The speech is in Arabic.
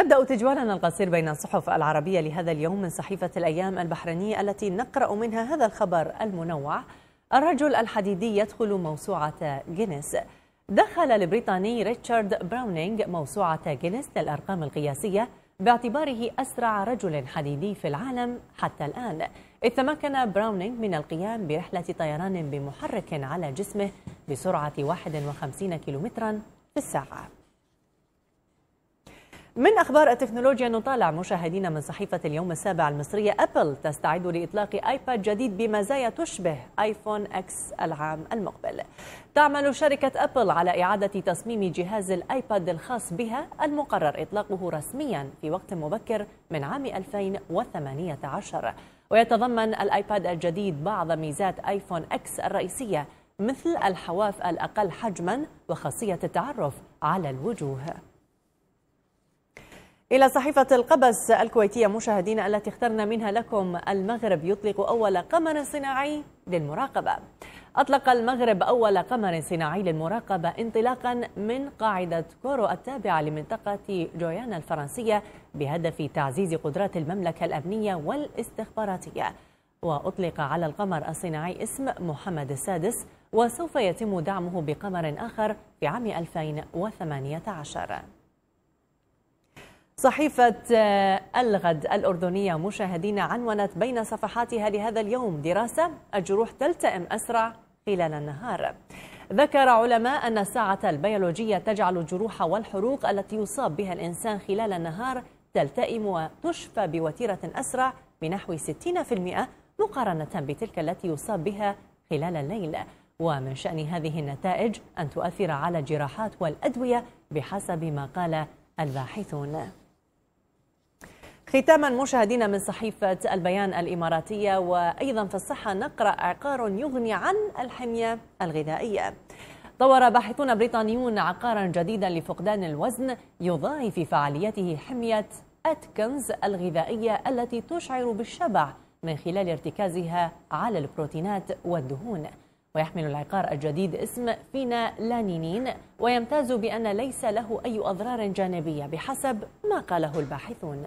نبدأ تجوالنا القصير بين الصحف العربية لهذا اليوم من صحيفة الأيام البحرينية التي نقرأ منها هذا الخبر المنوع الرجل الحديدي يدخل موسوعة جينيس دخل البريطاني ريتشارد براونينج موسوعة جينيس للأرقام القياسية باعتباره أسرع رجل حديدي في العالم حتى الآن إذ تمكن براونينج من القيام برحلة طيران بمحرك على جسمه بسرعة 51 كيلومترا في الساعة من أخبار التكنولوجيا نطالع مشاهدينا من صحيفة اليوم السابع المصرية أبل تستعد لإطلاق آيباد جديد بمزايا تشبه آيفون أكس العام المقبل تعمل شركة أبل على إعادة تصميم جهاز الآيباد الخاص بها المقرر إطلاقه رسميا في وقت مبكر من عام 2018 ويتضمن الآيباد الجديد بعض ميزات آيفون أكس الرئيسية مثل الحواف الأقل حجما وخاصية التعرف على الوجوه إلى صحيفة القبس الكويتية مشاهدينا التي اخترنا منها لكم المغرب يطلق أول قمر صناعي للمراقبة أطلق المغرب أول قمر صناعي للمراقبة انطلاقا من قاعدة كورو التابعة لمنطقة جويانا الفرنسية بهدف تعزيز قدرات المملكة الأمنية والاستخباراتية وأطلق على القمر الصناعي اسم محمد السادس وسوف يتم دعمه بقمر آخر في عام 2018 صحيفة آه، الغد الأردنية مشاهدين عنونت بين صفحاتها لهذا اليوم دراسة الجروح تلتئم أسرع خلال النهار ذكر علماء أن الساعة البيولوجية تجعل الجروح والحروق التي يصاب بها الإنسان خلال النهار تلتئم وتشفى بوتيرة أسرع بنحو 60% مقارنة بتلك التي يصاب بها خلال الليل ومن شأن هذه النتائج أن تؤثر على الجراحات والأدوية بحسب ما قال الباحثون ختاما مشاهدينا من صحيفة البيان الإماراتية وأيضا في الصحة نقرأ عقار يغني عن الحمية الغذائية طور باحثون بريطانيون عقارا جديدا لفقدان الوزن يضاعف في فعاليته حمية أتكنز الغذائية التي تشعر بالشبع من خلال ارتكازها على البروتينات والدهون ويحمل العقار الجديد اسم فينا لانينين ويمتاز بأن ليس له أي أضرار جانبية بحسب ما قاله الباحثون